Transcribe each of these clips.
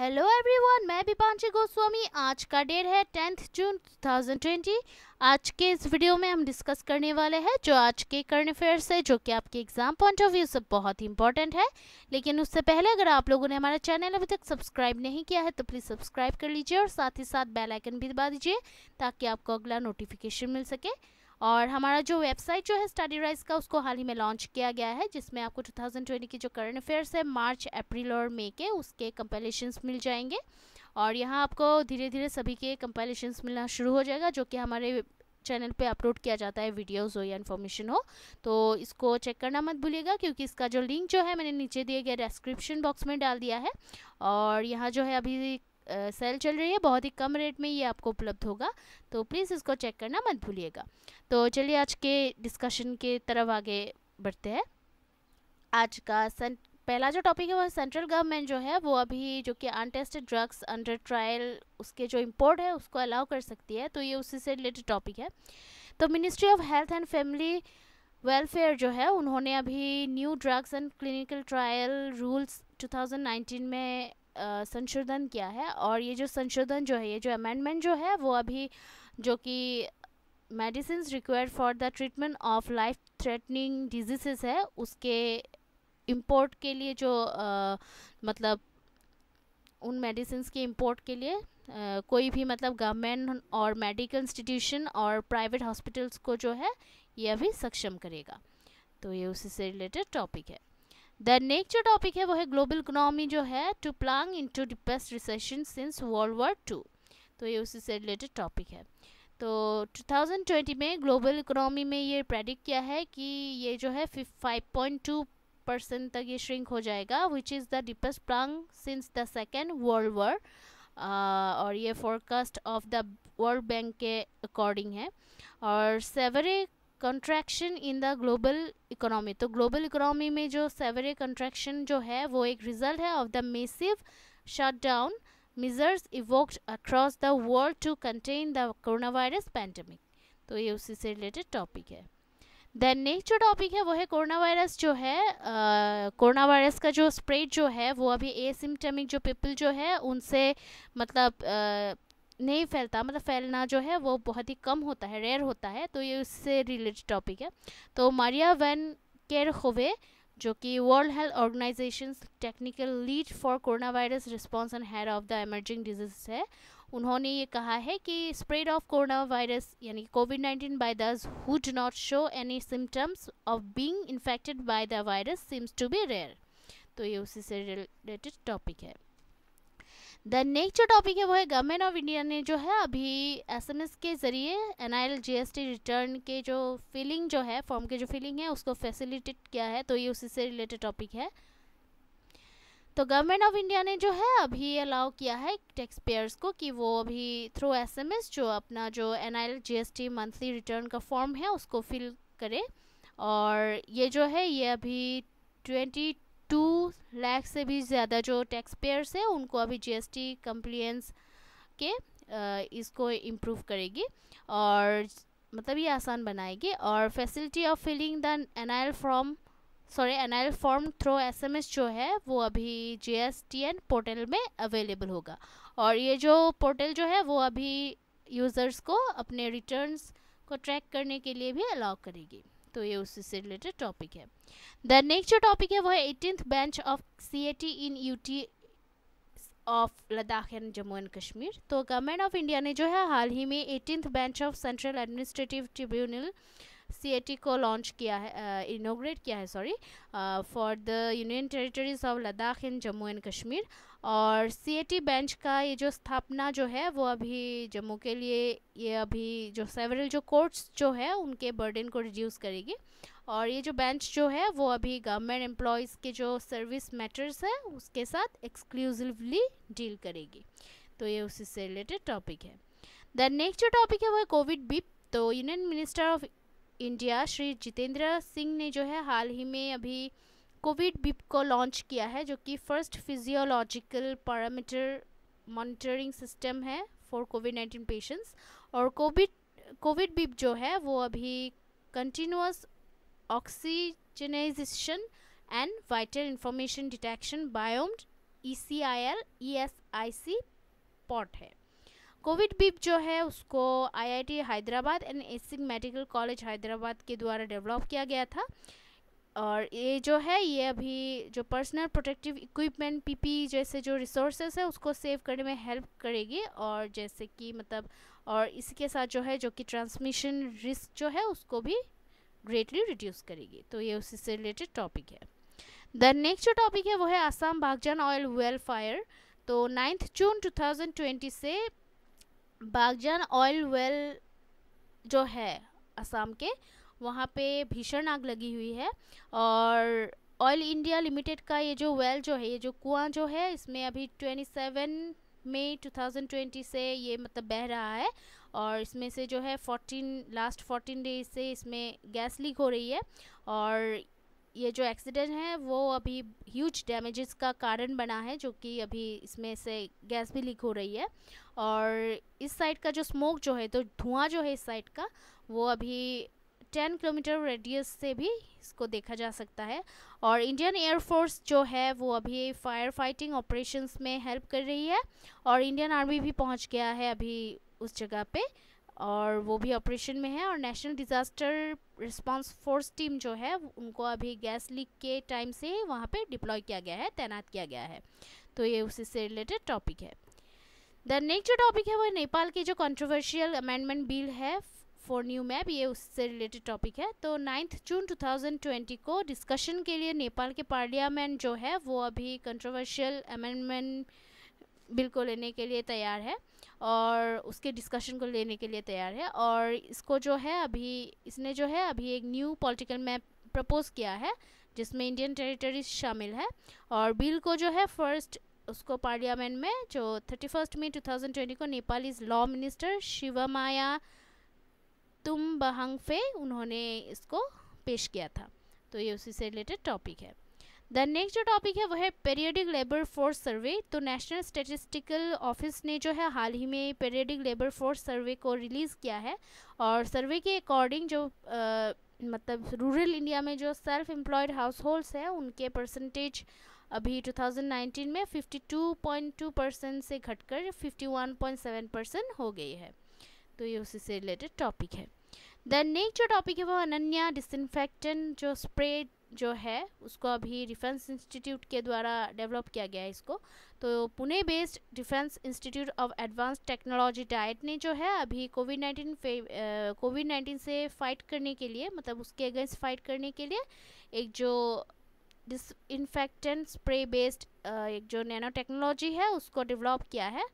hello everyone मैं दीपांशी गोस्वामी आज का डेट है टेंथ जून 2020 आज के इस वीडियो में हम डिस्कस करने वाले हैं जो आज के करंट अफेयर्स है जो कि आपके एग्जाम पॉइंट ऑफ व्यू से बहुत ही इंपॉर्टेंट है लेकिन उससे पहले अगर आप लोगों ने हमारा चैनल अभी तक सब्सक्राइब नहीं किया है तो प्लीज़ सब्सक्राइब कर लीजिए और साथ ही साथ बेलाइकन भी दबा दीजिए ताकि आपको अगला नोटिफिकेशन मिल सके और हमारा जो वेबसाइट जो है स्टडी राइज का उसको हाल ही में लॉन्च किया गया है जिसमें आपको 2020 की जो करंट अफेयर्स है मार्च अप्रैल और मई के उसके कंपेलेशन मिल जाएंगे और यहाँ आपको धीरे धीरे सभी के कंपेलेशन मिलना शुरू हो जाएगा जो कि हमारे चैनल पे अपलोड किया जाता है वीडियोस हो या इन्फॉर्मेशन हो तो इसको चेक करना मत भूलिएगा क्योंकि इसका जो लिंक जो है मैंने नीचे दिए गए डिस्क्रिप्शन बॉक्स में डाल दिया है और यहाँ जो है अभी सेल चल रही है बहुत ही कम रेट में ये आपको उपलब्ध होगा तो प्लीज़ इसको चेक करना मत भूलिएगा तो चलिए आज के डिस्कशन के तरफ आगे बढ़ते हैं आज का सन पहला जो टॉपिक है वो सेंट्रल गवर्नमेंट जो है वो अभी जो कि अनटेस्टेड ड्रग्स अंडर ट्रायल उसके जो इम्पोर्ट है उसको अलाउ कर सकती है तो ये उसी से रिलेटेड टॉपिक है तो ministry of health and family welfare जो है उन्होंने अभी new drugs and clinical trial rules 2019 में संशोधन किया है और ये जो संशोधन जो है ये जो अमेंडमेंट जो है वो अभी जो कि medicine required for the treatment of life threatening disease है उसके इम्पोर्ट के लिए जो आ, मतलब उन मेडिसिन के इम्पोर्ट के लिए आ, कोई भी मतलब गवर्नमेंट और मेडिकल इंस्टीट्यूशन और प्राइवेट हॉस्पिटल्स को जो है ये अभी सक्षम करेगा तो ये उसी से रिलेटेड टॉपिक है द नेक्स्ट जो टॉपिक है वो है ग्लोबल इकोनॉमी जो है to plunge into deepest recession since World War Two तो ये उसी से रिलेटेड टॉपिक है तो 2020 में ग्लोबल इकोनॉमी में ये प्रेडिक्ट किया है कि ये जो है 5.2 परसेंट तक ये श्रिंक हो जाएगा which is the deepest plunge since the Second World War और ये forecast of the World Bank के अकॉर्डिंग है और severe contraction in the global economy तो ग्लोबल इकोनॉमी में जो सेवरे कंट्रैक्शन जो है वो एक रिजल्ट है of the massive shutdown evoked across the world to contain the corona virus pandemic तो ये उसी से रिलेटेड टॉपिक है देन नेक्स्ट जो टॉपिक है वो है कोरोना वायरस जो है कोरोना uh, वायरस का जो स्प्रेड जो है वो अभी एसिम्टमिक जो पीपल जो है उनसे मतलब uh, नहीं फैलता मतलब फैलना जो है वो बहुत ही कम होता है रेयर होता है तो ये उससे रिलेटेड टॉपिक है तो मारिया वैन केर होवे जो कि World Health Organization technical lead for corona virus response and head of the emerging disease है उन्होंने ये कहा है कि स्प्रेड ऑफ कोरोना वायरस यानी COVID nineteen by those who do not show any symptoms of being infected by the virus seems to be rare तो ये उसी से रिलेटेड टॉपिक है द नेक्स्ट जो टॉपिक है वो है गवर्नमेंट ऑफ इंडिया ने जो है अभी एसएमएस के ज़रिए एन जीएसटी रिटर्न के जो फिलिंग जो है फॉर्म के जो फिलिंग है उसको फैसिलिटेट किया है तो ये उसी से रिलेटेड टॉपिक है तो गवर्नमेंट ऑफ इंडिया ने जो है अभी अलाउ किया है टैक्स पेयर्स को कि वो अभी थ्रू एसएमएस जो अपना जो एन जीएसटी मंथली रिटर्न का फॉर्म है उसको फिल करे और ये जो है ये अभी ट्वेंटी टू लाख से भी ज़्यादा जो टैक्स पेयर्स हैं उनको अभी जीएसटी कंप्लियंस के इसको इम्प्रूव करेगी और मतलब ये आसान बनाएगी और facility of filing the nil form sorry nil form through SMS जो है वो अभी एन पोर्टल में अवेलेबल होगा और ये जो पोर्टल जो है वो अभी यूज़र्स को अपने रिटर्न को ट्रैक करने के लिए भी अलाउ करेगी तो ये उससे से रिलेटेड टॉपिक है द नेक्स्ट जो टॉपिक है वह है eighteenth bench of C A T in U T of Ladakh and Jammu and Kashmir तो गवर्नमेंट ऑफ इंडिया ने जो है हाल ही में eighteenth bench of central administrative tribunal C को लॉन्च किया है इनोग्रेट किया है sorry for the union territories of Ladakh and Jammu and Kashmir और सीएटी बेंच का ये जो स्थापना जो है वो अभी जम्मू के लिए ये अभी जो सेवरल जो कोर्ट्स जो है उनके बर्डन को रिड्यूस करेगी और ये जो बेंच जो है वो अभी गवर्नमेंट एम्प्लॉयज़ के जो सर्विस मैटर्स है उसके साथ एक्सक्लूसिवली डील करेगी तो ये उसी से रिलेटेड टॉपिक है द नेक्स्ट जो टॉपिक है वो है कोविड बिप तो union minister of India Shri Jitendra Singh ने जो है हाल ही में अभी कोविड बिप को लॉन्च किया है जो कि first physiological parameter monitoring system है फॉर कोविड नाइन्टीन पेशेंट्स और कोविड कोविड बिप जो है वो अभी continuous oxygenation and vital information detection biomed E C I L E S I C pod है कोविड बिप जो है उसको I I T Hyderabad and ESIC medical college Hyderabad के द्वारा डेवलप किया गया था और ये जो है ये अभी जो पर्सनल प्रोटेक्टिव इक्विपमेंट पीपी जैसे जो रिसोर्सेस है उसको सेव करने में हेल्प करेगी और जैसे कि मतलब और इसके साथ जो है जो कि ट्रांसमिशन रिस्क जो है उसको भी ग्रेटली रिड्यूस करेगी तो ये उसी से रिलेटेड टॉपिक है द नेक्स्ट जो टॉपिक है वो है Assam Baghjan oil well fire तो नाइन्थ जून ट्वेंटी से बागजान ऑयल वेल जो है आसाम के वहाँ पे भीषण आग लगी हुई है और ऑयल इंडिया लिमिटेड का ये जो वेल जो है ये जो कुआं जो है इसमें अभी 27 मई 2020 से ये मतलब बह रहा है और इसमें से जो है 14 लास्ट 14 डेज से इसमें गैस लीक हो रही है और ये जो एक्सीडेंट है वो अभी ह्यूज डैमेजेस का कारण बना है जो कि अभी इसमें से गैस भी लीक हो रही है और इस साइड का जो स्मोक जो है तो धुआं जो है इस साइड का वो अभी टेन किलोमीटर रेडियस से भी इसको देखा जा सकता है और इंडियन एयरफोर्स जो है वो अभी फायर फाइटिंग ऑपरेशंस में हेल्प कर रही है और इंडियन आर्मी भी पहुंच गया है अभी उस जगह पे और वो भी ऑपरेशन में है और national disaster response force team जो है उनको अभी गैस लीक के टाइम से ही वहाँ पर डिप्लॉय किया गया है तैनात किया गया है तो ये उसी से रिलेटेड टॉपिक है द नेक्स्ट जो टॉपिक है वो नेपाल की जो कंट्रोवर्शियल अमेंडमेंट बिल है फॉर न्यू मैप ये उससे रिलेटेड टॉपिक है तो नाइन्थ जून 2020 को डिस्कशन के लिए नेपाल के पार्लियामेंट जो है वो अभी कंट्रोवर्शियल अमेंडमेंट बिल को लेने के लिए तैयार है और उसके डिस्कशन को लेने के लिए तैयार है और इसको जो है अभी इसने जो है अभी एक न्यू पॉलिटिकल मैप प्रपोज किया है जिसमें इंडियन टेरिटरीज शामिल है और बिल को जो है फर्स्ट उसको पार्लियामेंट में जो थर्टी फर्स्ट मई ट्वेंटी को Nepalese law minister Shivamaya Tumbahang उन्होंने इसको पेश किया था तो ये उसी से रिलेटेड टॉपिक है द नेक्स्ट जो टॉपिक है वो है पेरियोडिक लेबर फोर्स सर्वे तो नेशनल स्टेटिस्टिकल ऑफिस ने जो है हाल ही में पेरियोडिक लेबर फोर्स सर्वे को रिलीज़ किया है और सर्वे के अकॉर्डिंग जो आ, मतलब रूरल इंडिया में जो सेल्फ एम्प्लॉयड हाउस होल्ड्स हैं उनके परसेंटेज अभी 2019 में 52.2 परसेंट से घटकर 51.7 परसेंट हो गई है तो ये उसी से रिलेटेड टॉपिक है द नेक्स्ट जो टॉपिक है वो अनन्या डिसइनफेक्टेंट जो स्प्रे जो है उसको अभी डिफेंस इंस्टीट्यूट के द्वारा डेवलप किया गया है इसको तो Pune based defence institute of advance technology DIAT ने जो है अभी कोविड नाइन्टीन कोविड नाइन्टीन से फाइट करने के लिए मतलब उसके अगेंस्ट फाइट करने के लिए एक जो डिसइनफेक्टेंट स्प्रे बेस्ड एक जो नैनो टेक्नोलॉजी है उसको डेवलप किया है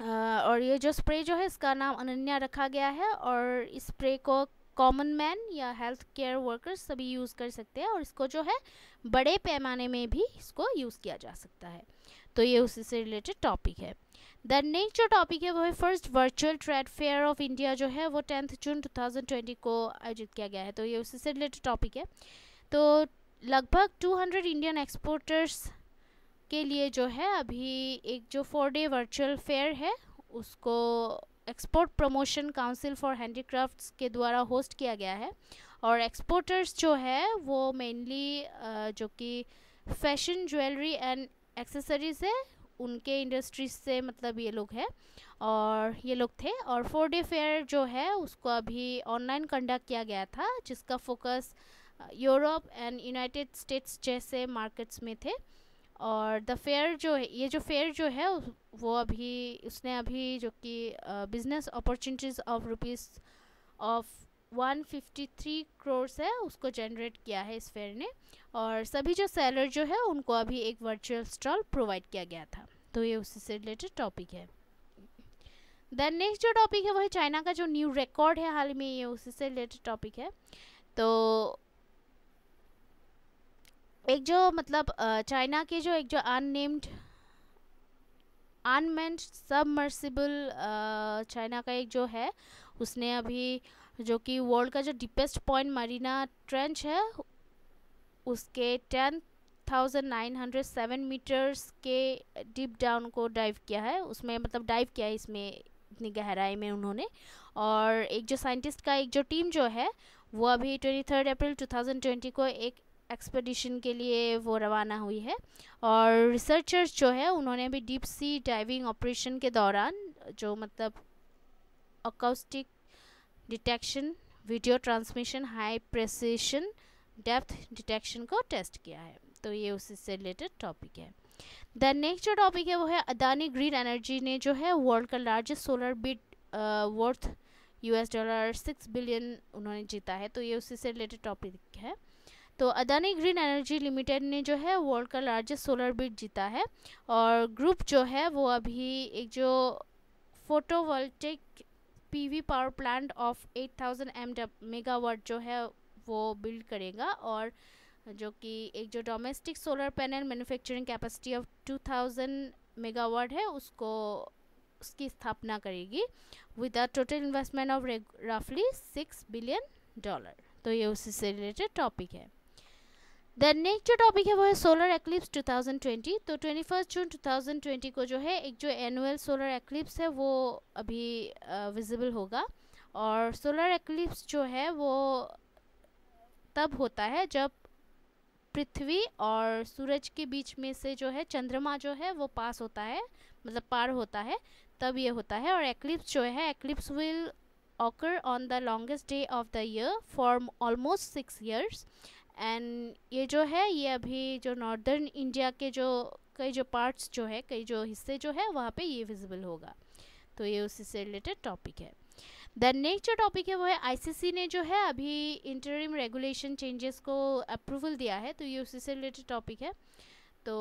और ये जो स्प्रे जो है इसका नाम अनन्या रखा गया है और इस स्प्रे को कॉमन मैन या हेल्थ केयर वर्कर्स सभी यूज़ कर सकते हैं और इसको जो है बड़े पैमाने में भी इसको यूज़ किया जा सकता है तो ये उसी से रिलेटेड टॉपिक है द नेक्स्ट जो टॉपिक है वो है first virtual trade fair of India जो है वो टेंथ जून 2020 को आयोजित किया गया है तो ये उसी से रिलेटेड टॉपिक है तो लगभग 200 इंडियन एक्सपोर्टर्स के लिए जो है अभी एक जो फोर डे वर्चुअल फेयर है उसको export promotion council for handicrafts के द्वारा होस्ट किया गया है और एक्सपोर्टर्स जो है वो मेनली जो कि फैशन ज्वेलरी एंड एक्सेसरीज़ है उनके इंडस्ट्रीज से मतलब ये लोग हैं और ये लोग थे और फोर डे फेयर जो है उसको अभी ऑनलाइन कंडक्ट किया गया था जिसका focus Europe and United States जैसे मार्केट्स में थे और द फेयर जो है ये जो फेयर जो है वो अभी उसने अभी जो कि business opportunities of rupees of 153 crore है उसको जनरेट किया है इस फेयर ने और सभी जो सेलर जो है उनको अभी एक वर्चुअल स्टॉल प्रोवाइड किया गया था तो ये उसी से रिलेटेड टॉपिक है देन नेक्स्ट जो टॉपिक है वह चाइना का जो न्यू रिकॉर्ड है हाल में ये उसी से रिलेटेड टॉपिक है तो एक जो मतलब चाइना के जो एक जो अननेम्ड अनमेंट सबमर्सिबल चाइना का एक जो है उसने अभी जो कि वर्ल्ड का जो डीपेस्ट पॉइंट मरीना ट्रेंच है उसके ten thousand nine hundred seven meters के डीप डाउन को डाइव किया है उसमें मतलब डाइव किया है इसमें इतनी गहराई में उन्होंने और एक जो साइंटिस्ट का एक जो टीम जो है वो अभी twenty third April two thousand twenty को एक एक्सपेडिशन के लिए वो रवाना हुई है और रिसर्चर्स जो है उन्होंने भी डीप सी डाइविंग ऑपरेशन के दौरान जो मतलब acoustic detection video transmission high precision depth detection को टेस्ट किया है तो ये उसी से रिलेटेड टॉपिक है द नेक्स्ट जो टॉपिक है वो है अदानी ग्रीन एनर्जी ने जो है वर्ल्ड का largest solar bid worth US dollar six billion उन्होंने जीता है तो ये उसी से रिलेटेड टॉपिक है तो अदानी ग्रीन एनर्जी लिमिटेड ने जो है वर्ल्ड का लार्जेस्ट सोलर बिट जीता है और ग्रुप जो है वो अभी एक जो photovoltaic PV power plant of 8000 M megawatt जो है वो बिल्ड करेगा और जो कि एक जो domestic solar panel manufacturing capacity of 2000 megawatt है उसको उसकी स्थापना करेगी with a total investment of रफली सिक्स बिलियन डॉलर तो ये उसी से रिलेटेड टॉपिक है देन नेक्स्ट जो टॉपिक है वो है सोलर एक्लिप्स 2020 तो 21 जून 2020 को जो है एक जो एनुअल सोलर एक्लिप्स है वो अभी विजिबल होगा और सोलर एक्लिप्स जो है वो तब होता है जब पृथ्वी और सूरज के बीच में से जो है चंद्रमा जो है वो पास होता है मतलब पार होता है तब ये होता है और एक्लिप्स जो है eclipse will occur on the longest day of the year for almost six years and ये जो है ये अभी जो नॉर्दर्न इंडिया के जो कई जो पार्ट्स जो है कई जो हिस्से जो है वहाँ पे ये विजिबल होगा तो ये उसी से रिलेटेड टॉपिक है द नेक्स्ट जो टॉपिक है वो है आईसीसी ने जो है अभी इंटरिम रेगुलेशन चेंजेस को अप्रूवल दिया है तो ये उसी से रिलेटेड टॉपिक है तो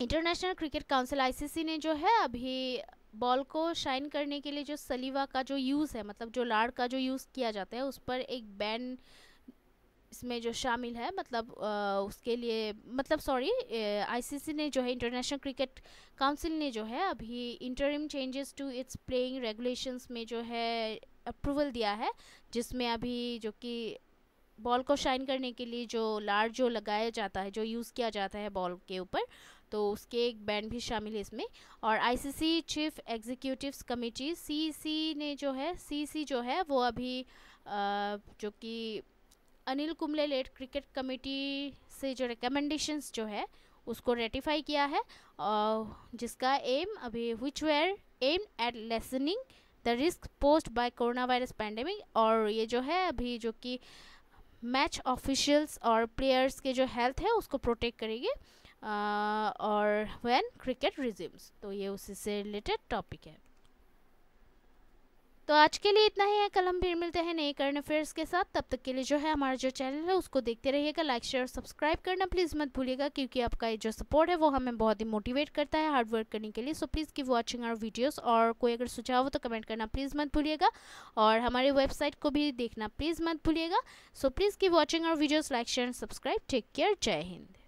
इंटरनेशनल क्रिकेट काउंसिल आईसीसी ने जो है अभी बॉल को शाइन करने के लिए जो सलीवा का जो यूज़ है मतलब जो लाड़ का जो यूज़ किया जाता है उस पर एक बैन इसमें जो शामिल है मतलब आ, उसके लिए मतलब सॉरी आईसीसी ने जो है इंटरनेशनल क्रिकेट काउंसिल ने जो है अभी interim changes to its playing regulations में जो है अप्रूवल दिया है जिसमें अभी जो कि बॉल को शाइन करने के लिए जो लार जो लगाया जाता है जो यूज़ किया जाता है बॉल के ऊपर तो उसके एक बैंड भी शामिल है इसमें और ICC chief executive committee CC ने जो है सीसी जो है वो अभी आ, जो कि Anil Kumble led cricket committee से जो रिकमेंडेशंस जो है उसको रेटिफाई किया है और जिसका एम अभी which were aim at lessening the risk posed by corona virus pandemic और ये जो है अभी जो कि मैच ऑफिशियल्स और प्लेयर्स के जो हेल्थ है उसको प्रोटेक्ट करेगी और व्हेन क्रिकेट रिज्यूम्स तो ये उसी से रिलेटेड टॉपिक है तो आज के लिए इतना ही है कल हम फिर मिलते हैं नए करंट अफेयर्स के साथ तब तक के लिए जो है हमारा जो चैनल है उसको देखते रहिएगा लाइक शेयर और सब्सक्राइब करना प्लीज़ मत भूलिएगा क्योंकि आपका ये जो सपोर्ट है वो हमें बहुत ही मोटिवेट करता है हार्ड वर्क करने के लिए so please keep watching our videos और कोई अगर सुझाव हो तो कमेंट करना प्लीज़ मत भूलिएगा और हमारी वेबसाइट को भी देखना प्लीज़ मत भूलिएगा so please keep watching our videos like share and subscribe take care जय हिंद